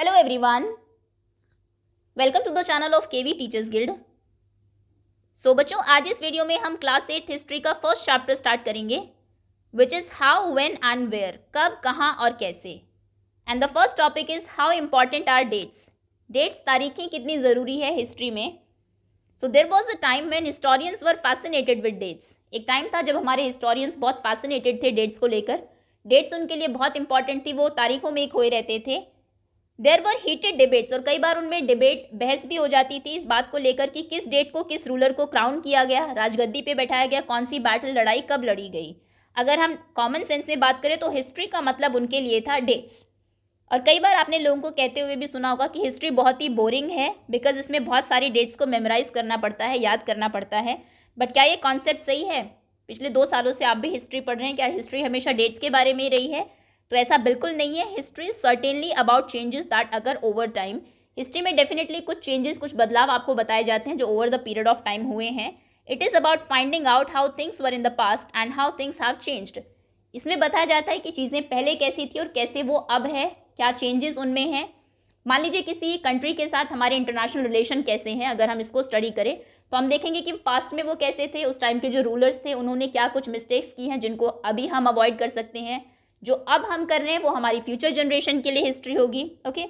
Hello everyone welcome to the channel of KV teachers guild so बच्चों आज इस video में हम क्लास एट हिस्ट्री का फर्स्ट चैप्टर स्टार्ट करेंगे which is how when and where कब कहाँ और कैसे and the first topic is how important are dates dates तारीखें कितनी ज़रूरी है हिस्ट्री में so there was a time when historians were fascinated with dates एक टाइम था जब हमारे हिस्टोरियंस बहुत फैसिनेटेड थे डेट्स को लेकर डेट्स उनके लिए बहुत इंपॉर्टेंट थी वो तारीखों में खोए रहते थे देर वर हीटेड डिबेट्स और कई बार उनमें डिबेट बहस भी हो जाती थी इस बात को लेकर कि किस डेट को किस रूलर को क्राउन किया गया राजगद्दी पे बैठाया गया कौन सी बैटल लड़ाई कब लड़ी गई अगर हम कॉमन सेंस में बात करें तो हिस्ट्री का मतलब उनके लिए था डेट्स और कई बार आपने लोगों को कहते हुए भी सुना होगा कि हिस्ट्री बहुत ही बोरिंग है बिकॉज इसमें बहुत सारी डेट्स को मेमोराइज करना पड़ता है याद करना पड़ता है बट क्या ये कॉन्सेप्ट सही है पिछले दो सालों से आप भी हिस्ट्री पढ़ रहे हैं क्या हिस्ट्री हमेशा डेट्स के बारे में ही रही है तो ऐसा बिल्कुल नहीं है history certainly about changes that अगर ओवर टाइम हिस्ट्री में डेफिनेटली कुछ चेंजेस कुछ बदलाव आपको बताए जाते हैं जो over the period of time हुए हैं it is about finding out how things were in the past and how things have changed इसमें बताया जाता है कि चीज़ें पहले कैसी थी और कैसे वो अब है क्या चेंजेस उनमें हैं मान लीजिए किसी कंट्री के साथ हमारे इंटरनेशनल रिलेशन कैसे हैं अगर हम इसको स्टडी करें तो हम देखेंगे कि पास्ट में वो कैसे थे उस टाइम के जो रूलर्स थे उन्होंने क्या कुछ मिस्टेक्स की हैं जिनको अभी हम अवॉइड कर सकते हैं जो अब हम कर रहे हैं वो हमारी फ्यूचर जनरेशन के लिए हिस्ट्री होगी okay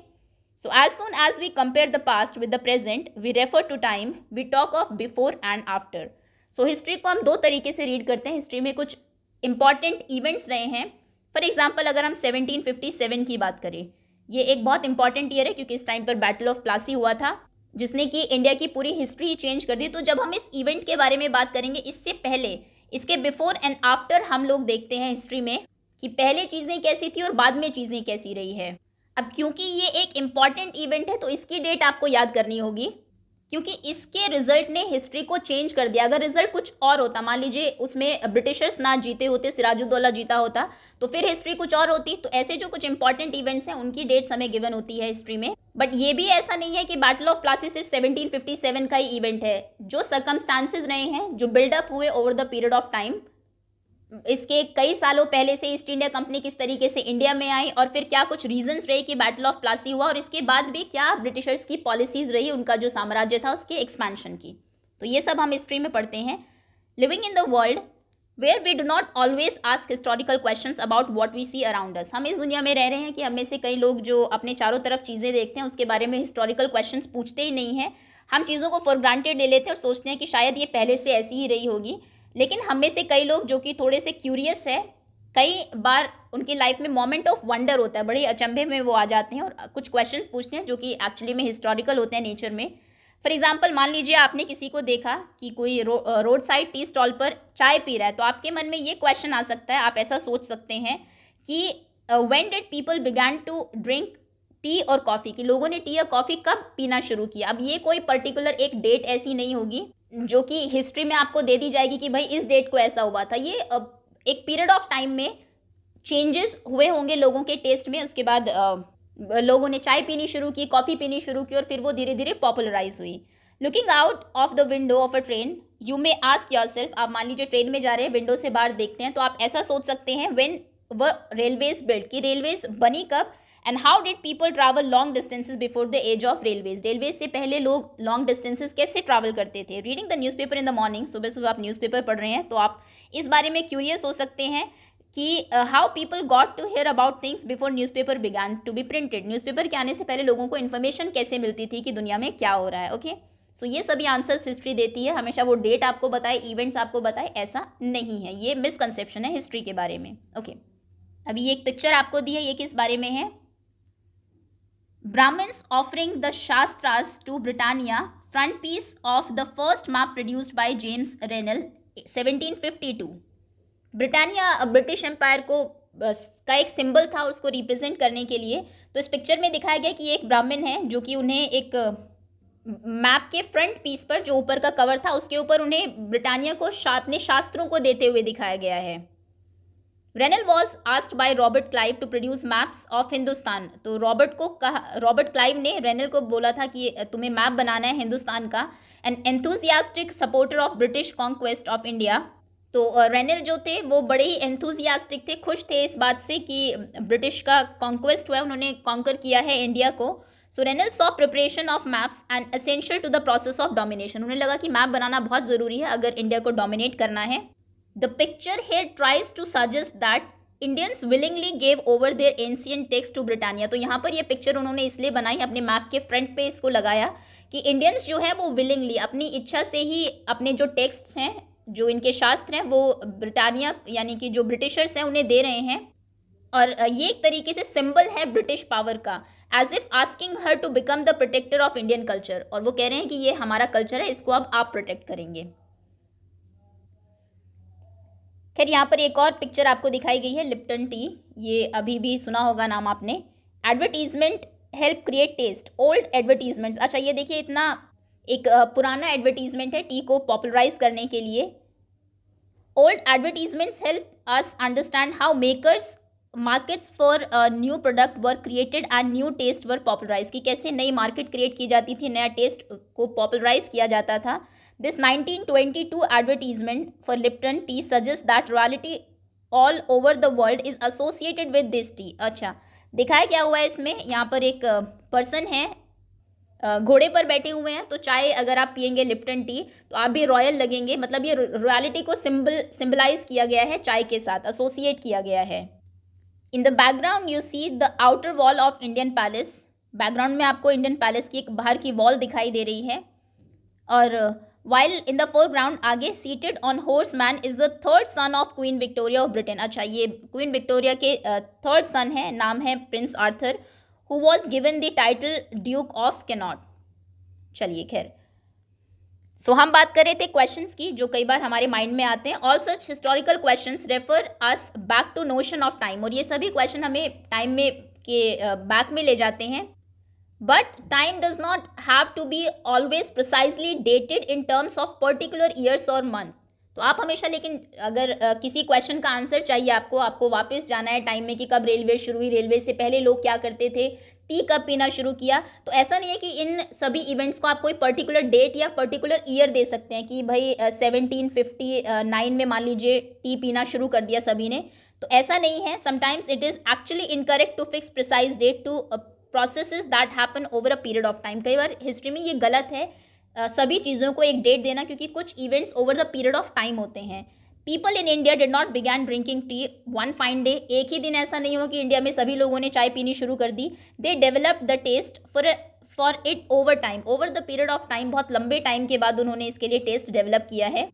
so as soon as we compare the past with the present we refer to time we talk of before and after so history को हम दो तरीके से रीड करते हैं हिस्ट्री में कुछ इंपॉर्टेंट इवेंट्स रहे हैं फॉर एग्जाम्पल अगर हम 1757 की बात करें ये एक बहुत इंपॉर्टेंट ईयर है क्योंकि इस टाइम पर बैटल ऑफ प्लासी हुआ था जिसने कि इंडिया की पूरी हिस्ट्री ही चेंज कर दी तो जब हम इस इवेंट के बारे में बात करेंगे इससे पहले इसके बिफोर एंड आफ्टर हम लोग देखते हैं हिस्ट्री में कि पहले चीज़ें कैसी थी और बाद में चीज़ें कैसी रही है अब क्योंकि ये एक इम्पॉर्टेंट इवेंट है तो इसकी डेट आपको याद करनी होगी क्योंकि इसके रिजल्ट ने हिस्ट्री को चेंज कर दिया अगर रिजल्ट कुछ और होता मान लीजिए उसमें ब्रिटिशर्स ना जीते होते सिराजुद्दौला जीता होता तो फिर हिस्ट्री कुछ और होती तो ऐसे जो कुछ इंपॉर्टेंट इवेंट्स हैं उनकी डेट्स हमें गिवन होती है हिस्ट्री में बट ये भी ऐसा नहीं है कि बैटल ऑफ प्लासी सिर्फ सेवनटीन का ही इवेंट है जो सर्कमस्टांसिस रहे हैं जो बिल्डअप हुए over the period of time इसके कई सालों पहले से ईस्ट इंडिया कंपनी किस तरीके से इंडिया में आई और फिर क्या कुछ रीजंस रहे कि बैटल ऑफ प्लासी हुआ और इसके बाद भी क्या ब्रिटिशर्स की पॉलिसीज रही उनका जो साम्राज्य था उसके एक्सपेंशन की तो ये सब हम हिस्ट्री में पढ़ते हैं living in the world where we do not always ask historical question about what we see around us हम इस दुनिया में रह रहे हैं कि हमें से कई लोग जो अपने चारों तरफ चीज़ें देखते हैं उसके बारे में हिस्टोरिकल क्वेश्चन पूछते ही नहीं हैं हम चीज़ों को फॉर ग्रांटेड ले लेते हैं और सोचते हैं कि शायद ये पहले से ऐसी ही रही होगी लेकिन हम में से कई लोग जो कि थोड़े से क्यूरियस है कई बार उनकी लाइफ में मोमेंट ऑफ वंडर होता है बड़े अचंभे में वो आ जाते हैं और कुछ क्वेश्चंस पूछते हैं जो कि एक्चुअली में हिस्टोरिकल होते हैं नेचर में फॉर एग्जाम्पल मान लीजिए आपने किसी को देखा कि कोई रो, रोड साइड टी स्टॉल पर चाय पी रहा है तो आपके मन में ये क्वेश्चन आ सकता है आप ऐसा सोच सकते हैं कि when did people begin to drink tea और कॉफ़ी कि लोगों ने टी या कॉफ़ी कब पीना शुरू किया अब ये कोई पर्टिकुलर एक डेट ऐसी नहीं होगी जो कि हिस्ट्री में आपको दे दी जाएगी कि भाई इस डेट को ऐसा हुआ था ये एक पीरियड ऑफ टाइम में चेंजेस हुए होंगे लोगों के टेस्ट में उसके बाद लोगों ने चाय पीनी शुरू की कॉफ़ी पीनी शुरू की और फिर वो धीरे धीरे पॉपुलराइज हुई looking out of the window of a train you may ask yourself आप मान लीजिए ट्रेन में जा रहे हैं विंडो से बाहर देखते हैं तो आप ऐसा सोच सकते हैं वेन व रेलवेज बिल्ड की रेलवेज बनी कब and how did people travel long distances before the age of railways railway से पहले लोग लॉन्ग डिस्टेंसेज कैसे ट्रैवल करते थे reading the newspaper in the morning सुबह सुबह आप न्यूज़पेपर पढ़ रहे हैं तो आप इस बारे में क्यूरियस हो सकते हैं कि how people got to hear about things before newspaper began to be printed newspaper के आने से पहले लोगों को इन्फॉर्मेशन कैसे मिलती थी कि दुनिया में क्या हो रहा है ओके okay? सो so, ये सभी आंसर्स हिस्ट्री देती है हमेशा वो डेट आपको बताए इवेंट्स आपको बताए ऐसा नहीं है ये मिसकंसेप्शन है हिस्ट्री के बारे में ओके okay. अभी एक पिक्चर आपको दी है ये किस बारे में है Brahmins offering the Shastras to Britannia, piece of the first map produced by James Rennell 1752. Britannia British Empire को का एक सिंबल था उसको रिप्रेजेंट करने के लिए तो इस पिक्चर में दिखाया गया कि एक ब्राह्मण है जो कि उन्हें एक मैप के फ्रंट पीस पर जो ऊपर का कवर था उसके ऊपर उन्हें ब्रिटानिया को अपने शास्त्रों को देते हुए दिखाया गया है Rennell was asked by Robert Clive to produce maps of Hindustan तो रॉबर्ट को कहा रॉबर्ट क्लाइव ने रेनल को बोला था कि तुम्हें मैप बनाना है हिंदुस्तान का an enthusiastic supporter of British conquest of India तो रेनल जो थे वो बड़े ही एंथुजियास्टिक थे खुश थे इस बात से कि ब्रिटिश का कॉन्क्वेस्ट हुआ है उन्होंने कॉन्कर किया है इंडिया को so Rennell saw preparation of maps and essential to the process of domination उन्हें लगा कि मैप बनाना बहुत ज़रूरी है अगर इंडिया को डोमिनेट करना है The picture here tries to suggest that Indians willingly gave over their ancient texts to Britannia तो यहाँ पर यह पिक्चर उन्होंने इसलिए बनाई अपने मैप के फ्रंट पे इसको लगाया कि इंडियंस जो है वो विलिंगली अपनी इच्छा से ही अपने जो टेक्स्ट हैं जो इनके शास्त्र हैं वो ब्रिटानिया यानी कि जो ब्रिटिशर्स हैं उन्हें दे रहे हैं और ये एक तरीके से सिंबल है ब्रिटिश पावर का as if asking her to become the protector of Indian culture और वो कह रहे हैं कि ये हमारा कल्चर है इसको अब आप प्रोटेक्ट करेंगे खैर यहाँ पर एक और पिक्चर आपको दिखाई गई है लिप्टन टी ये अभी भी सुना होगा नाम आपने advertisement help create taste old advertisements अच्छा ये देखिए इतना एक पुराना एडवर्टीजमेंट है टी को पॉपुलराइज करने के लिए old advertisements help us understand how makers markets for new product were created and new taste were popularise कि कैसे नई मार्केट क्रिएट की जाती थी नया टेस्ट को पॉपुलराइज किया जाता था This 1922 advertisement for Lipton tea suggest that royalty all over the world is associated with this tea अच्छा दिखाया क्या हुआ है इसमें यहाँ पर एक पर्सन है घोड़े पर बैठे हुए हैं तो चाय अगर आप पियेंगे लिप्टन टी तो आप भी रॉयल लगेंगे मतलब ये रॉयलिटी को सिंबल सिंबलाइज किया गया है चाय के साथ एसोसिएट किया गया है in the background you see the outer wall of Indian palace background में आपको इंडियन पैलेस की एक बाहर की वॉल दिखाई दे रही है और while in the foreground आगे seated on horse man is the third son of Queen Victoria of Britain अच्छा ये क्वीन विक्टोरिया के थर्ड सन है नाम है Prince Arthur who was given the title Duke of Connaught चलिए खैर सो so, हम बात कर रहे थे क्वेश्चन की जो कई बार हमारे माइंड में आते हैं all such historical question refer us back to notion of time और ये सभी क्वेश्चन हमें टाइम में के बैक में ले जाते हैं but time does not have to be always precisely dated in terms of particular years or month तो आप हमेशा लेकिन अगर आ, किसी क्वेश्चन का आंसर चाहिए आपको आपको वापस जाना है टाइम में कि कब रेलवे शुरू हुई रेलवे से पहले लोग क्या करते थे टी कब पीना शुरू किया तो ऐसा नहीं है कि इन सभी इवेंट्स को आप कोई पर्टिकुलर डेट या पर्टिकुलर ईयर दे सकते हैं कि भाई सेवनटीन फिफ्टी नाइन में मान लीजिए टी पीना शुरू कर दिया सभी ने तो ऐसा नहीं है sometimes it is actually incorrect to fix precise date to processes that happen over a period of time कई बार हिस्ट्री में ये गलत है सभी चीज़ों को एक डेट देना क्योंकि कुछ events over the period of time होते हैं people in India did not begin drinking tea one fine day एक ही दिन ऐसा नहीं हो कि इंडिया में सभी लोगों ने चाय पीनी शुरू कर दी they develop the taste for for it over time over the period of time बहुत लंबे टाइम के बाद उन्होंने इसके लिए टेस्ट डेवलप किया है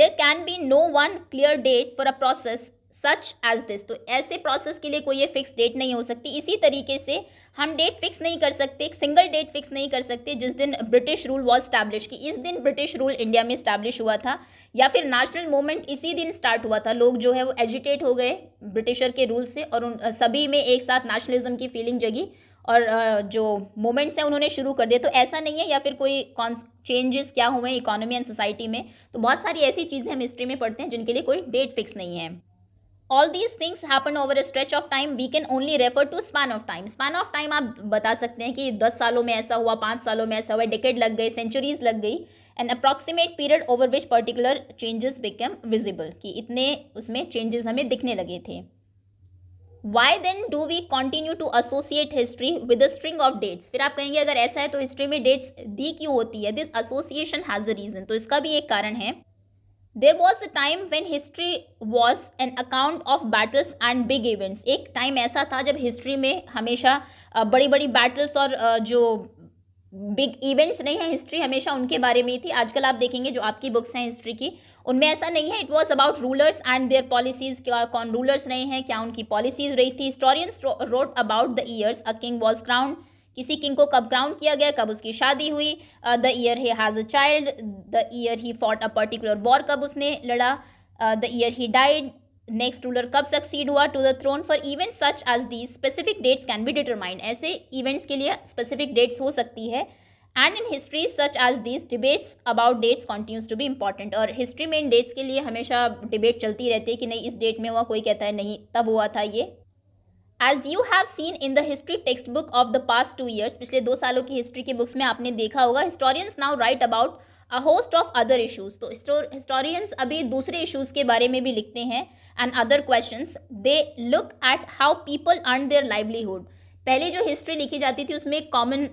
there can be no one clear date for a process such as this तो ऐसे प्रोसेस के लिए कोई ये फिक्स डेट नहीं हो सकती इसी तरीके से हम डेट फिक्स नहीं कर सकते एक सिंगल डेट फिक्स नहीं कर सकते जिस दिन ब्रिटिश रूल वॉज स्टैब्लिश की इस दिन ब्रिटिश रूल इंडिया में स्टैब्लिश हुआ था या फिर नेशनल मूवमेंट इसी दिन स्टार्ट हुआ था लोग जो है वो एजुटेट हो गए ब्रिटिशर के रूल से और उन सभी में एक साथ नेशनलिज्म की फीलिंग जगी और जो मोमेंट्स हैं उन्होंने शुरू कर दिए तो ऐसा नहीं है या फिर कोई कॉन्स चेंजेस क्या हुए इकोनॉमी एंड सोसाइटी में तो बहुत सारी ऐसी चीज़ें हम हिस्ट्री में पढ़ते हैं जिनके लिए कोई डेट फिक्स नहीं है all these things happen over a stretch of time we can only refer to span of time span of time आप बता सकते हैं कि दस सालों में ऐसा हुआ पाँच सालों में ऐसा हुआ डिकेट लग गए सेंचुरीज लग गई and approximate period over which particular changes become visible कि इतने उसमें चेंजेस हमें दिखने लगे थे why then do we continue to associate history with a string of dates फिर आप कहेंगे अगर ऐसा है तो हिस्ट्री में डेट्स दी क्यों होती है this association has a reason तो इसका भी एक कारण है there was a time when history was an account of battles and big events एक टाइम ऐसा था जब हिस्ट्री में हमेशा बड़ी बड़ी बैटल्स और जो बिग इवेंट्स नहीं है हिस्ट्री हमेशा उनके बारे में ही थी आजकल आप देखेंगे जो आपकी बुक्स हैं हिस्ट्री की उनमें ऐसा नहीं है it was about rulers and their policies क्या कौन रूलर्स रहे हैं क्या उनकी पॉलिसीज रही थी historians wrote about the years a king was crowned किसी किंग को कब क्राउन किया गया कब उसकी शादी हुई the year he has a child the year he fought a particular war कब उसने लड़ा the year he died next ruler कब सक्सीड हुआ to the throne for event such as these specific dates can be determined ऐसे events के लिए specific dates हो सकती है and in history such as these debates about dates continues to भी important और हिस्ट्री में इन डेट्स के लिए हमेशा डिबेट चलती रहती है कि नहीं इस डेट में हुआ कोई कहता है नहीं तब हुआ था ये as you have seen in the history textbook of the past two years पिछले दो सालों की हिस्ट्री की बुक्स में आपने देखा होगा historians now write about a host of other issues तो हिस्टोरियंस अभी दूसरे इशूज़ के बारे में भी लिखते हैं and other question they look at how people earn their livelihood पहले जो हिस्ट्री लिखी जाती थी उसमें कॉमन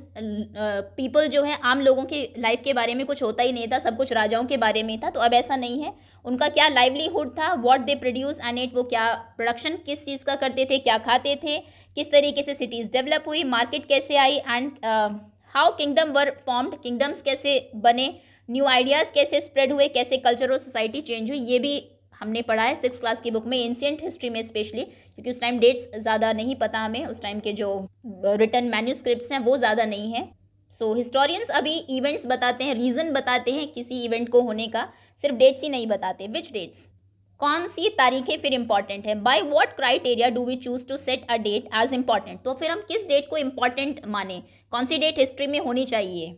पीपल जो है आम लोगों की लाइफ के बारे में कुछ होता ही नहीं था सब कुछ राजाओं के बारे में था तो अब ऐसा नहीं है उनका क्या लाइवलीहुड था what they produce and it वो क्या प्रोडक्शन किस चीज़ का करते थे क्या खाते थे किस तरीके से सिटीज़ डेवलप हुई मार्केट कैसे आई and how kingdom were formed kingdoms कैसे बने न्यू आइडियाज़ कैसे स्प्रेड हुए कैसे कल्चर और सोसाइटी चेंज हुई ये भी हमने पढ़ा है सिक्स क्लास की बुक में एंशियंट हिस्ट्री में स्पेशली क्योंकि उस टाइम डेट्स ज़्यादा नहीं पता हमें उस टाइम के जो रिटर्न मैन्यूस्क्रिप्ट हैं वो ज़्यादा नहीं है सो so, हिस्टोरियंस अभी इवेंट्स बताते हैं रीज़न बताते हैं किसी इवेंट को होने का सिर्फ डेट्स ही नहीं बताते विच डेट्स कौन सी तारीखें फिर इम्पॉर्टेंट है by what criteria do we choose to set a date as important तो फिर हम किस डेट को इम्पॉर्टेंट माने कौन सी डेट हिस्ट्री में होनी चाहिए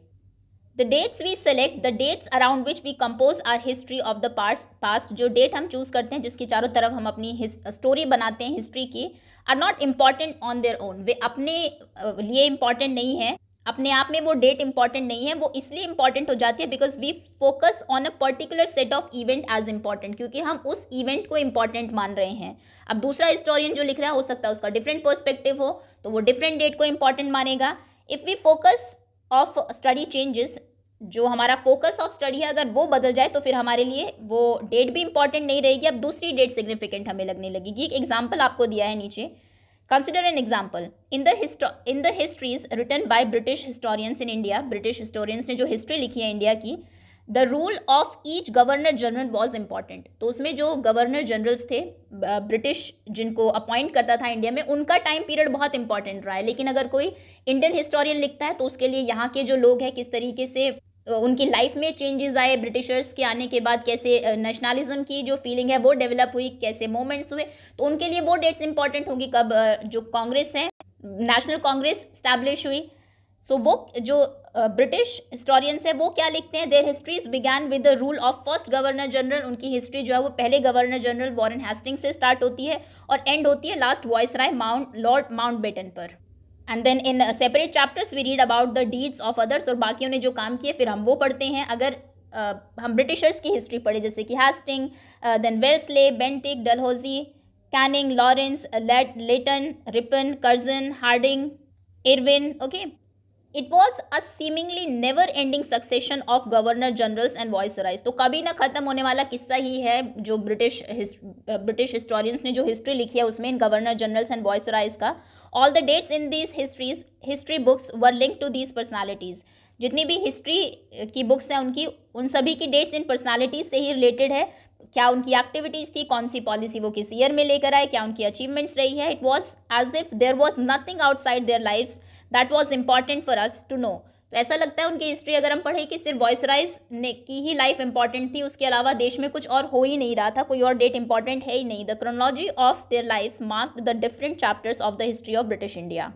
the dates we select the dates around which we compose our history of the part past जो डेट हम चूज करते हैं जिसके चारों तरफ हम अपनी स्टोरी बनाते हैं हिस्ट्री की are not important on their own way अपने लिए इम्पॉर्टेंट नहीं है अपने आप में वो डेट इंपॉर्टेंट नहीं है वो इसलिए इंपॉर्टेंट हो जाती है because we focus on a particular set of event as important क्योंकि हम उस इवेंट को इम्पॉर्टेंट मान रहे हैं अब दूसरा हिस्टोरियन जो लिख रहा है हो सकता है उसका डिफरेंट पर्सपेक्टिव हो तो वो डिफरेंट डेट को इम्पॉर्टेंट मानेगा if we focus of study changes जो हमारा फोकस ऑफ स्टडी है अगर वो बदल जाए तो फिर हमारे लिए वो डेट भी इंपॉर्टेंट नहीं रहेगी अब दूसरी डेट सिग्निफिकेंट हमें लगने लगेगी एक एग्जाम्पल आपको दिया है नीचे consider an example in the in the histories written by British historians in India British historians ने जो हिस्ट्री लिखी है इंडिया की the rule of each governor general was important तो उसमें जो गवर्नर जनरल्स थे ब्रिटिश जिनको अपॉइंट करता था इंडिया में उनका टाइम पीरियड बहुत इंपॉर्टेंट रहा है लेकिन अगर कोई इंडियन हिस्टोरियन लिखता है तो उसके लिए यहाँ के जो लोग हैं किस तरीके से उनकी लाइफ में चेंजेस आए ब्रिटिशर्स के आने के बाद कैसे नेशनलिज्म की जो फीलिंग है वो डेवलप हुई कैसे मोमेंट्स हुए तो उनके लिए वो डेट्स इंपॉर्टेंट होगी कब जो कांग्रेस है नेशनल कांग्रेस स्टैब्लिश हुई सो so, वो जो ब्रिटिश हिस्टोरियंस है वो क्या लिखते हैं their histories began with the rule of first governor general उनकी हिस्ट्री जो है वो पहले गवर्नर जनरल वॉरन हेस्टिंग से स्टार्ट होती है और एंड होती है last viceroy mount Lord Mountbatten पर and then in separate chapters we read about the deeds of others और बाकियों ने जो काम किए फिर हम वो पढ़ते हैं अगर uh, हम ब्रिटिशर्स की हिस्ट्री पढ़े जैसे कि Hasting then Wellesley Bentinck Dalhousie Canning Lawrence Lytton Ripon Curzon Harding Irwin okay it was a seemingly never ending succession of governor generals and rise तो कभी ना खत्म होने वाला किस्सा ही है जो ब्रिटिश ब्रिटिश हिस्टोरियंस ने जो हिस्ट्री लिखी है उसमें इन गवर्नर जनरल्स एंड राइज का all the dates in these histories history books were link to these personalities जितनी भी हिस्ट्री uh, की बुक्स हैं उनकी उन सभी की डेट्स इन पर्सनैलिटीज से ही रिलेटेड है क्या उनकी एक्टिविटीज़ थी कौन सी पॉलिसी वो किस ईयर में लेकर आए क्या उनकी अचीवमेंट्स रही है it was as if there was nothing outside their lifes that was important for us to know तो ऐसा लगता है उनकी हिस्ट्री अगर हम पढ़े कि सिर्फ वॉइसराइज ने की ही लाइफ इंपॉर्टेंट थी उसके अलावा देश में कुछ और हो ही नहीं रहा था कोई और डेट इंपॉर्टेंट है ही नहीं the chronology of their life mark the different chapters of the history of British India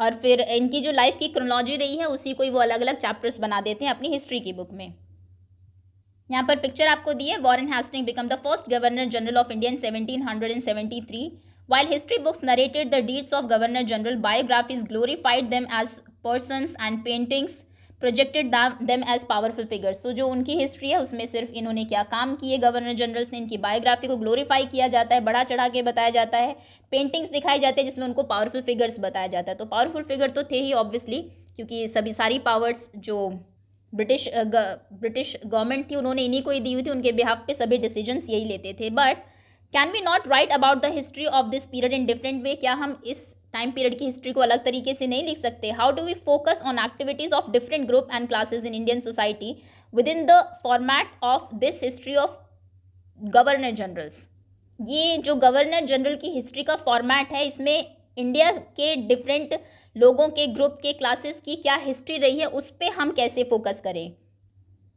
और फिर इनकी जो लाइफ की क्रोनोलॉजी रही है उसी को ही वो अलग अलग चैप्टर्स बना देते हैं अपनी हिस्ट्री की बुक में यहाँ पर पिक्चर आपको दी है Warren Hasting become the first governor general of Indian three While history books narrated the deeds of Governor General, biographies glorified them as persons and paintings projected them as powerful figures तो जो उनकी history है उसमें सिर्फ इन्होंने क्या काम किए गवर्नर जनरल्स ने इनकी बायोग्राफी को ग्लोरीफाई किया जाता है बढ़ा चढ़ा के बताया जाता है पेंटिंग्स दिखाई जाती है जिसमें उनको पावरफुल फिगर्स बताया जाता है तो पावरफुल फिगर तो थे ही ऑब्वियसली क्योंकि सभी सारी पावर्स जो ब्रिटिश ब्रिटिश गवर्नमेंट थी उन्होंने इन्हीं को ही दी हुई थी उनके बिहाफ पे सभी डिसीजन यही लेते थे but can we not write about the history of this period in different way क्या हम इस टाइम पीरियड की हिस्ट्री को अलग तरीके से नहीं लिख सकते how do we focus on activities of different group and classes in Indian society within the format of this history of governor generals ये जो गवर्नर जनरल की हिस्ट्री का फॉर्मेट है इसमें इंडिया के डिफरेंट लोगों के ग्रुप के क्लासेस की क्या हिस्ट्री रही है उस पर हम कैसे फोकस करें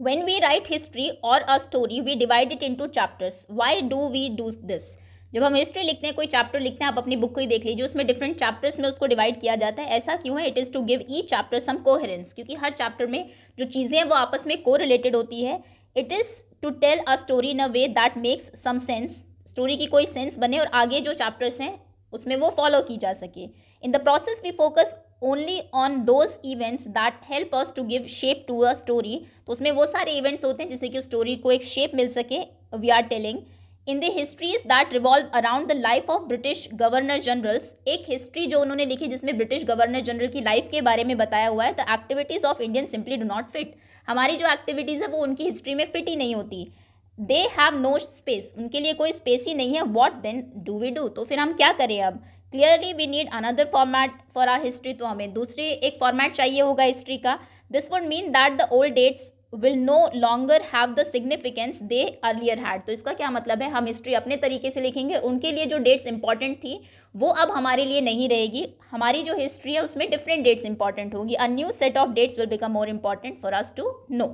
When we write history or a story, we divide it into chapters. Why do we do this? जब हम हिस्ट्री लिखते हैं कोई चैप्टर लिखते हैं आप अपनी बुक को ही देख लीजिए उसमें डिफरेंट चैप्टर्स में उसको डिवाइड किया जाता है ऐसा क्यों है it is to give each chapter some coherence क्योंकि हर चैप्टर में जो चीज़ें हैं वो आपस में को रिलेटेड होती है it is to tell a story in a way that makes some sense story की कोई सेंस बने और आगे जो चैप्टर्स हैं उसमें वो फॉलो की जा सके in the process we focus only on those events that help us to give shape to a story तो उसमें वो सारे इवेंट्स होते हैं जिससे कि स्टोरी को एक शेप मिल सके we are telling in the histories that revolve around the life of British governor generals एक हिस्ट्री जो उन्होंने लिखी जिसमें ब्रिटिश गवर्नर जनरल की लाइफ के बारे में बताया हुआ है the activities of Indian simply do not fit हमारी जो एक्टिविटीज़ है वो उनकी हिस्ट्री में फिट ही नहीं होती दे हैव नो स्पेस उनके लिए कोई स्पेस ही नहीं है what then do we do तो फिर हम क्या करें अब clearly we need another format for our history तो हमें दूसरी एक फॉर्मेट चाहिए होगा हिस्ट्री का this would mean that the old dates will no longer have the significance they earlier had तो इसका क्या मतलब है हम हिस्ट्री अपने तरीके से लिखेंगे उनके लिए जो डेट्स इंपॉर्टेंट थी वो अब हमारे लिए नहीं रहेगी हमारी जो हिस्ट्री है उसमें डिफरेंट डेट्स इंपॉर्टेंट होगी a new set of dates will become more important for us to know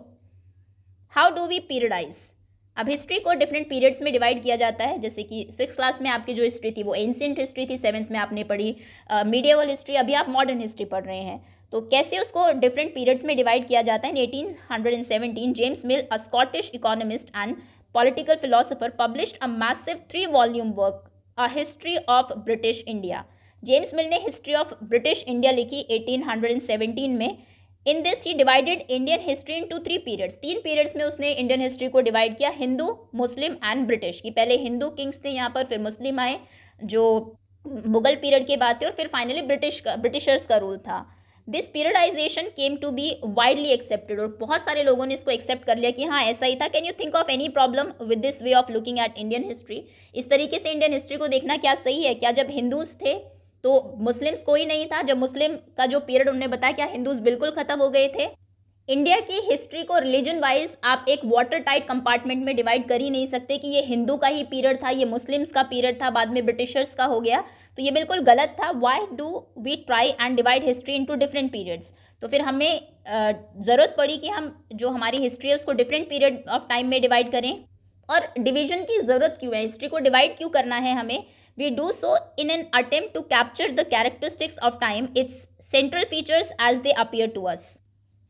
how do we periodise अब हिस्ट्री को डिफरेंट पीरियड्स में डिवाइड किया जाता है जैसे कि सिक्स क्लास में आपकी जो हिस्ट्री थी वो एंशियंट हिस्ट्री थी सेवन्थ में आपने पढ़ी मीडियावल हिस्ट्री अभी आप मॉडर्न हिस्ट्री पढ़ रहे हैं तो कैसे उसको डिफरेंट पीरियड्स में डिवाइड किया जाता है eighteen hundred and seventeen James Mill a Scottish economist and political philosopher published a massive three volume work a history of British India James Mill ने हिस्ट्री ऑफ ब्रिटिश इंडिया लिखी eighteen hundred and seventeen में in this he divided Indian history into three periods तीन periods में उसने Indian history को divide किया Hindu Muslim and British की पहले हिंदू किंग्स थे यहाँ पर फिर मुस्लिम आए जो मुगल पीरियड की बात थी और फिर फाइनली ब्रिटिश का ब्रिटिशर्स का रूल था this periodisation came to be widely accepted और बहुत सारे लोगों ने इसको एक्सेप्ट कर लिया कि हाँ ऐसा ही था can you think of any problem with this way of looking at Indian history इस तरीके से इंडियन हिस्ट्री को देखना क्या सही है क्या जब हिंदूज थे तो मुस्लिम्स कोई नहीं था जब मुस्लिम का जो पीरियड उन्होंने बताया क्या हाँ, हिंदूज बिल्कुल ख़त्म हो गए थे इंडिया की हिस्ट्री को रिलीजन वाइज आप एक वाटर टाइट कंपार्टमेंट में डिवाइड कर ही नहीं सकते कि ये हिंदू का ही पीरियड था ये मुस्लिम्स का पीरियड था बाद में ब्रिटिशर्स का हो गया तो ये बिल्कुल गलत था why do we try and divide history into different periods तो फिर हमें ज़रूरत पड़ी कि हम जो हमारी हिस्ट्री है उसको डिफरेंट पीरियड ऑफ टाइम में डिवाइड करें और डिवीजन की ज़रूरत क्यों है हिस्ट्री को डिवाइड क्यों करना है हमें we do so in an attempt to capture the characteristics of time its central features as they appear to us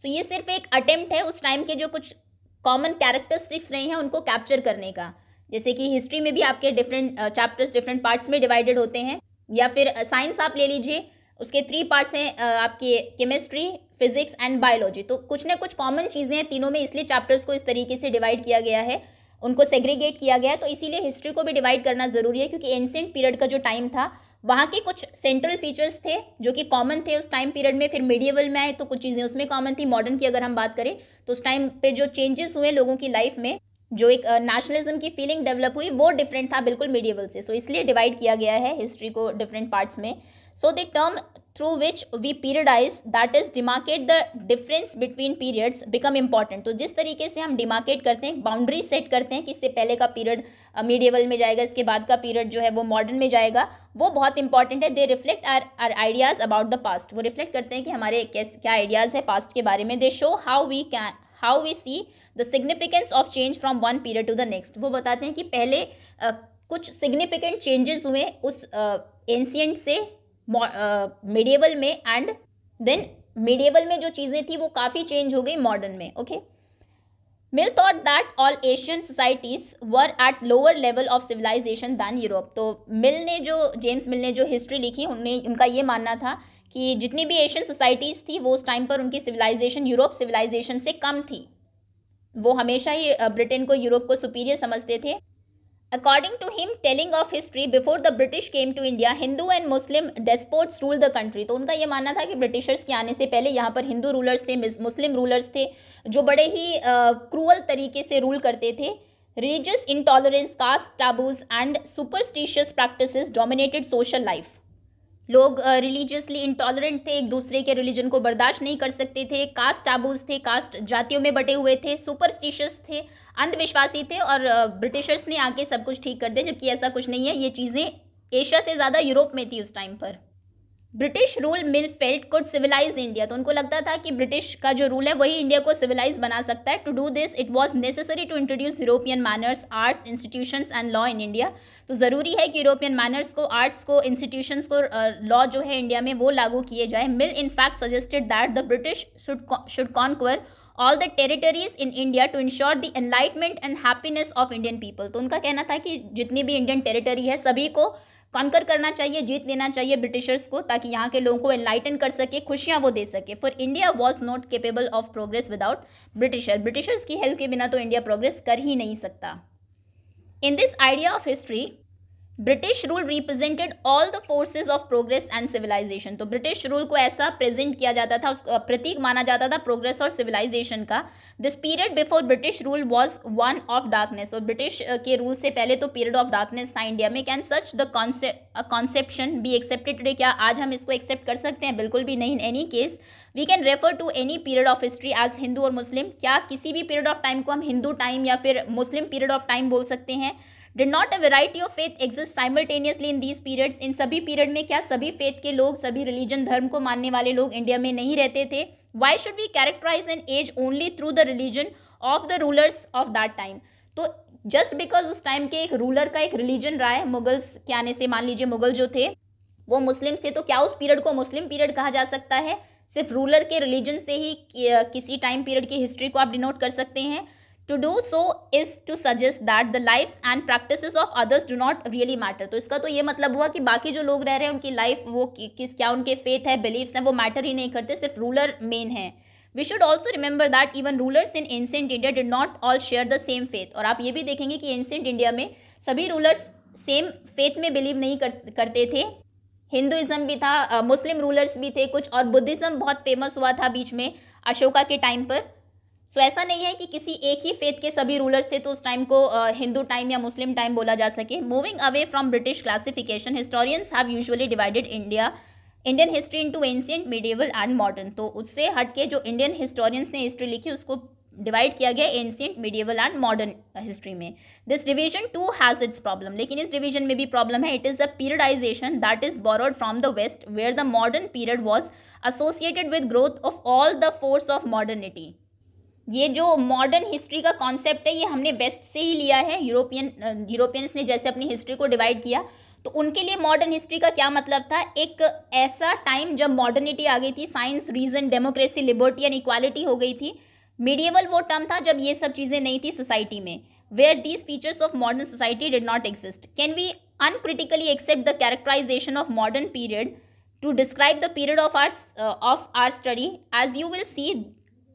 so ये सिर्फ एक अटेम्प्ट है उस टाइम के जो कुछ कॉमन कैरेक्टरिस्टिक्स रहे हैं उनको कैप्चर करने का जैसे कि हिस्ट्री में भी आपके डिफरेंट चैप्टर्स डिफरेंट पार्ट्स में डिवाइडेड होते हैं या फिर साइंस आप ले लीजिए उसके थ्री पार्ट्स हैं आपकी केमिस्ट्री फिजिक्स एंड बायोलॉजी तो कुछ ना कुछ कॉमन चीज़ें हैं तीनों में इसलिए चैप्टर्स को इस तरीके से डिवाइड किया गया है उनको सेग्रीगेट किया गया तो इसीलिए हिस्ट्री को भी डिवाइड करना ज़रूरी है क्योंकि एंशेंट पीरियड का जो टाइम था वहाँ के कुछ सेंट्रल फीचर्स थे जो कि कॉमन थे उस टाइम पीरियड में फिर मीडियवल में आए तो कुछ चीज़ें उसमें कॉमन थी मॉडर्न की अगर हम बात करें तो उस टाइम पे जो चेंजेस हुए लोगों की लाइफ में जो एक नेशनलिज्म की फीलिंग डेवलप हुई वो डिफरेंट था बिल्कुल मीडियवल से सो so, इसलिए डिवाइड किया गया है हिस्ट्री को डिफरेंट पार्ट्स में so the term through which we periodize that is demarcate the difference between periods become important तो जिस तरीके से हम demarcate करते हैं boundary set करते हैं कि इससे पहले का period medieval में जाएगा इसके बाद का period जो है वो modern में जाएगा वो बहुत important है they reflect our our ideas about the past वो reflect करते हैं कि हमारे क्या ideas है past के बारे में they show how we can how we see the significance of change from one period to the next वो बताते हैं कि पहले uh, कुछ significant changes हुए उस एंशियंट uh, से मेडिएबल में एंड देन मेडिएबल में जो चीज़ें थी वो काफ़ी चेंज हो गई मॉडर्न में okay Mill thought that all Asian societies were at lower level of civilisation than Europe तो मिल ने जो जेम्स मिल ने जो हिस्ट्री लिखी उनने उनका ये मानना था कि जितनी भी एशियन सोसाइटीज़ थी वो उस टाइम पर उनकी सिविलाइजेशन यूरोप सिविलाइजेशन से कम थी वो हमेशा ही ब्रिटेन को यूरोप को सुपीरियर समझते थे According to him, telling of history before the British came to India, Hindu and Muslim despots ruled the country. तो उनका यह मानना था कि ब्रिटिशर्स के आने से पहले यहाँ पर हिंदू रूलर्स थे मुस्लिम रूलर्स थे जो बड़े ही क्रूअल uh, तरीके से रूल करते थे religious intolerance caste taboos and superstitious practice dominated social life लोग रिलीजियसली इंटॉलरेंट थे एक दूसरे के रिलीजन को बर्दाश्त नहीं कर सकते थे कास्ट टाबूज थे कास्ट जातियों में बटे हुए थे सुपरस्टिशियस थे अंधविश्वासी थे और ब्रिटिशर्स ने आके सब कुछ ठीक कर दिया जबकि ऐसा कुछ नहीं है ये चीज़ें एशिया से ज़्यादा यूरोप में थी उस टाइम पर British rule Mill felt could civilise India तो उनको लगता था कि ब्रिटिश का जो रूल है वही इंडिया को सिविलाइज बना सकता है to do this it was necessary to introduce European manners arts institution and law in India तो ज़रूरी है कि यूरोपियन मैनर्स को आर्ट्स को इंस्टीट्यूशंस को लॉ uh, जो है इंडिया में वो लागू किए जाए Mill in fact suggested that the British should conquer all the territories in India to ensure the enlightenment and happiness of Indian people तो उनका कहना था कि जितनी भी इंडियन टेरिटरी है सभी को कॉन्कर करना चाहिए जीत लेना चाहिए ब्रिटिशर्स को ताकि यहाँ के लोगों को एनलाइटन कर सके खुशियाँ वो दे सके for India was not capable of progress without Britisher Britishers की हेल्प के बिना तो इंडिया प्रोग्रेस कर ही नहीं सकता in this idea of history British rule represented all the forces of progress and civilisation तो ब्रिटिश रूल को ऐसा प्रेजेंट किया जाता था उसका प्रतीक माना जाता था प्रोग्रेस और सिविलाइजेशन का this period before British rule was one of darkness और ब्रिटिश के रूल से पहले तो पीरियड ऑफ डार्कनेस था इंडिया में can such the conception be accepted today क्या आज हम इसको एक्सेप्ट कर सकते हैं बिल्कुल भी नहीं in any case we can refer to any period of history as Hindu और मुस्लिम क्या किसी भी पीरियड ऑफ टाइम को हम हिंदू टाइम या फिर मुस्लिम पीरियड ऑफ टाइम बोल सकते हैं did not a variety of faith exist simultaneously in these periods इन सभी पीरियड में क्या सभी फेथ के लोग सभी रिलीजन धर्म को मानने वाले लोग इंडिया में नहीं रहते थे why should we characterise an age only through the religion of the rulers of that time तो जस्ट बिकॉज उस टाइम के एक रूलर का एक रिलीजन रहा है मुगल्स के आने से मान लीजिए मुगल जो थे वो मुस्लिम थे तो क्या उस पीरियड को मुस्लिम पीरियड कहा जा सकता है सिर्फ रूलर के रिलीजन से ही किसी टाइम पीरियड की हिस्ट्री को आप डिनोट कर सकते हैं to do so is to suggest that the life and practice of others do not really matter तो इसका तो ये मतलब हुआ कि बाकी जो लोग रह रहे हैं उनकी लाइफ वो किस क्या उनके फेथ है बिलीव्स हैं वो मैटर ही नहीं करते सिर्फ रूलर मेन है we should also remember that even rulers in ancient India did not all share the same faith और आप ये भी देखेंगे कि एंसेंट इंडिया में सभी रूलर्स सेम फेथ में बिलीव नहीं कर, करते थे हिंदुज़म भी था मुस्लिम रूलर्स भी थे कुछ और बुद्धिज़्म बहुत फेमस हुआ था बीच में अशोका के टाइम पर सो ऐसा नहीं है कि किसी एक ही फेथ के सभी रूलर्स थे तो उस टाइम को हिंदू टाइम या मुस्लिम टाइम बोला जा सके moving away from British classification historians have usually divided India Indian history into ancient medieval and modern तो उससे हट के जो इंडियन हिस्टोरियंस ने हिस्ट्री लिखी उसको डिवाइड किया गया ancient medieval and modern history में this division too has its problem लेकिन इस डिवीजन में भी प्रॉब्लम है it is a periodisation that is borrowed from the West where the modern period was associated with growth of all the force of modernity ये जो modern history का concept है ये हमने वेस्ट से ही लिया है यूरोपियन यूरोपियंस ने जैसे अपनी हिस्ट्री को डिवाइड किया तो उनके लिए मॉडर्न हिस्ट्री का क्या मतलब था एक ऐसा टाइम जब मॉडर्निटी आ गई थी science reason democracy liberty and equality हो गई थी मीडियवल वो टर्म था जब ये सब चीज़ें नहीं थी सोसाइटी में where these features of modern society did not exist can we uncritically accept the characterisation of modern period to describe the period of our of our study as you will see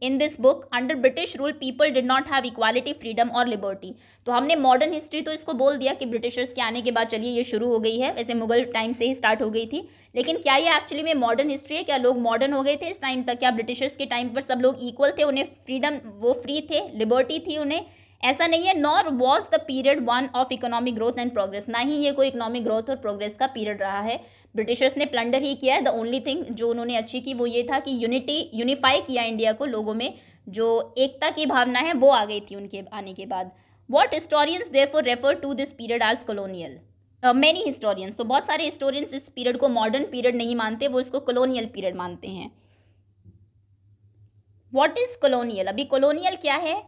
in this book under British rule people did not have equality freedom और liberty तो हमने modern history तो इसको बोल दिया कि Britishers के आने के बाद चलिए ये शुरू हो गई है वैसे मुगल टाइम से ही स्टार्ट हो गई थी लेकिन क्या ये एक्चुअली में मॉडर्न हिस्ट्री है क्या लोग मॉडर्न हो गए थे इस टाइम तक क्या ब्रिटिशर्स के टाइम पर सब लोग इक्वल थे उन्हें फ्रीडम वो फ्री थे लिबर्टी थी उन्हें ऐसा नहीं है nor was the period one of economic growth and progress ना ही ये कोई इकोनॉमिक ग्रोथ और प्रोग्रेस का पीरियड रहा है ब्रिटिशर्स ने प्लंडर ही किया है द ओनली थिंग जो उन्होंने अच्छी की वो ये था कि यूनिटी यूनिफाई किया इंडिया को लोगों में जो एकता की भावना है वो आ गई थी उनके आने के बाद what historians therefore refer to this period as colonial many historians तो बहुत सारे हिस्टोरियंस इस पीरियड को मॉडर्न पीरियड नहीं मानते वो इसको कॉलोनियल पीरियड मानते हैं वॉट इज कॉलोनियल अभी कॉलोनियल क्या है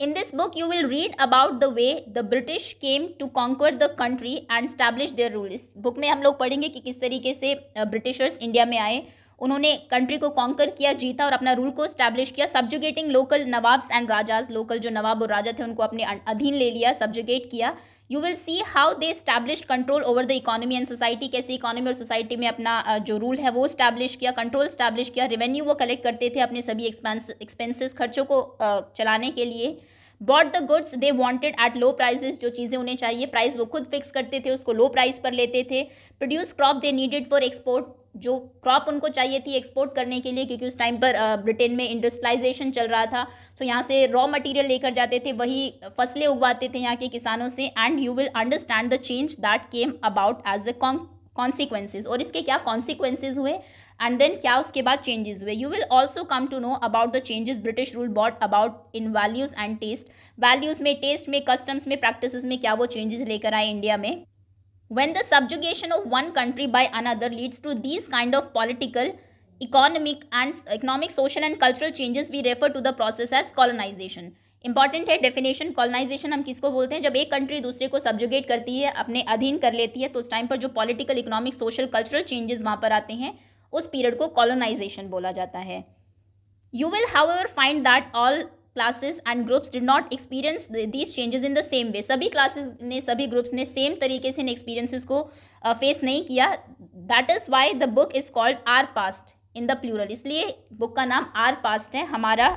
In this book, you will read about the way the British came to conquer the country and establish their rule. इस बुक में हम लोग पढ़ेंगे कि किस तरीके से ब्रिटिशर्स इंडिया में आए उन्होंने कंट्री को कॉन्कर किया जीता और अपना रूल को स्टैब्लिश किया subjugating local nawabs and rajas local जो नवाब और राजा थे उनको अपने अधीन ले लिया सब्जुगेट किया you will see how they establish control over the economy and society कैसे इकोनॉमी और सोसाइटी में अपना जो रूल है वो स्टैब्लिश किया कंट्रोल स्टैब्लिश किया रेवेन्यू वो कलेक्ट करते थे अपने सभी एक्सपेंसेस खर्चों को चलाने के लिए bought the goods they wanted at low prices जो चीज़ें उन्हें चाहिए प्राइस वो खुद फिक्स करते थे उसको लो प्राइस पर लेते थे produce crop they needed for export जो क्रॉप उनको चाहिए थी एक्सपोर्ट करने के लिए क्योंकि उस टाइम पर ब्रिटेन में इंडस्ट्रियलाइजेशन चल रहा था सो so, यहाँ से रॉ मटेरियल लेकर जाते थे वही फसलें उगवाते थे यहाँ के किसानों से and you will understand the change that came about as a consequences और इसके क्या कॉन्सिक्वेंसेज हुए एंड देन क्या उसके बाद चेंजेस हुए you will also come to know about the changes British rule brought about in values and taste values में taste में कस्टम्स में प्रैक्टिस में क्या वो चेंजेस लेकर आए इंडिया में when the subjugation of one country by another leads to these kind of political economic and economic social and cultural changes we refer to the process as colonization important है definition colonisation हम किसको बोलते हैं जब एक country दूसरे को subjugate करती है अपने अधीन कर लेती है तो उस टाइम पर जो political economic social cultural changes वहाँ पर आते हैं उस पीरियड को कॉलोनाइजेशन बोला जाता है you will however find that all classes and groups did not experience these changes in the same way सभी क्लासेस ने सभी ग्रुप्स ने सेम तरीके से इन एक्सपीरियंसिस को फेस uh, नहीं किया that is why the book is called our past in the plural इसलिए बुक का नाम आर पास्ट है हमारा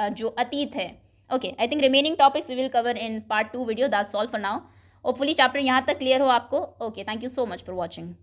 uh, जो अतीत है okay I think remaining topics we will cover in part two video that solve for now hopefully chapter यहाँ तक क्लियर हो आपको okay thank you so much for watching